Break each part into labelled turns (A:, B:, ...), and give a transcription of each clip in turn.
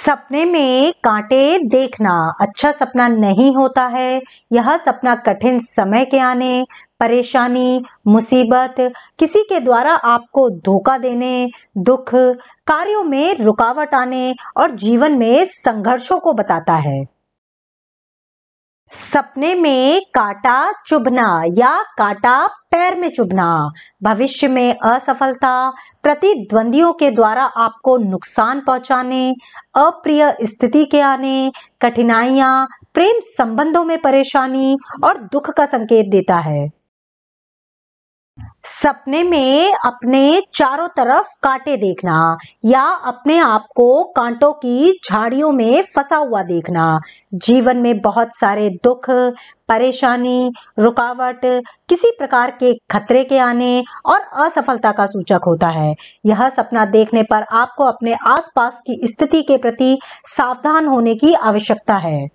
A: सपने में कांटे देखना अच्छा सपना नहीं होता है यह सपना कठिन समय के आने परेशानी मुसीबत किसी के द्वारा आपको धोखा देने दुख कार्यों में रुकावट आने और जीवन में संघर्षों को बताता है सपने में काटा चुभना या काटा पैर में चुभना भविष्य में असफलता प्रतिद्वंदियों के द्वारा आपको नुकसान पहुंचाने अप्रिय स्थिति के आने कठिनाइयां प्रेम संबंधों में परेशानी और दुख का संकेत देता है सपने में अपने चारों तरफ कांटे देखना या अपने आप को कांटों की झाड़ियों में फंसा हुआ देखना जीवन में बहुत सारे दुख परेशानी रुकावट किसी प्रकार के खतरे के आने और असफलता का सूचक होता है यह सपना देखने पर आपको अपने आसपास की स्थिति के प्रति सावधान होने की आवश्यकता है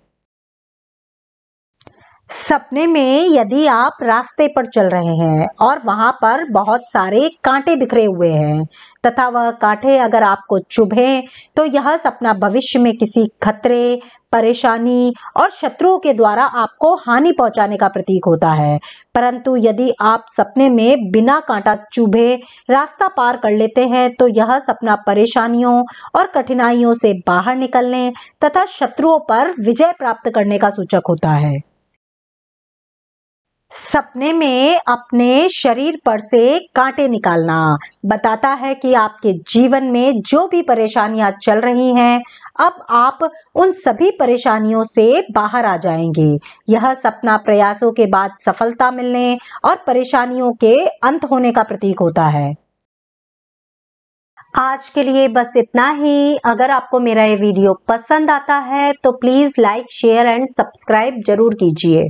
A: सपने में यदि आप रास्ते पर चल रहे हैं और वहां पर बहुत सारे कांटे बिखरे हुए हैं तथा वह कांटे अगर आपको चुभे तो यह सपना भविष्य में किसी खतरे परेशानी और शत्रुओं के द्वारा आपको हानि पहुंचाने का प्रतीक होता है परंतु यदि आप सपने में बिना कांटा चुभे रास्ता पार कर लेते हैं तो यह सपना परेशानियों और कठिनाइयों से बाहर निकलने तथा शत्रुओं पर विजय प्राप्त करने का सूचक होता है सपने में अपने शरीर पर से कांटे निकालना बताता है कि आपके जीवन में जो भी परेशानियां चल रही हैं अब आप उन सभी परेशानियों से बाहर आ जाएंगे यह सपना प्रयासों के बाद सफलता मिलने और परेशानियों के अंत होने का प्रतीक होता है आज के लिए बस इतना ही अगर आपको मेरा ये वीडियो पसंद आता है तो please like share and subscribe जरूर कीजिए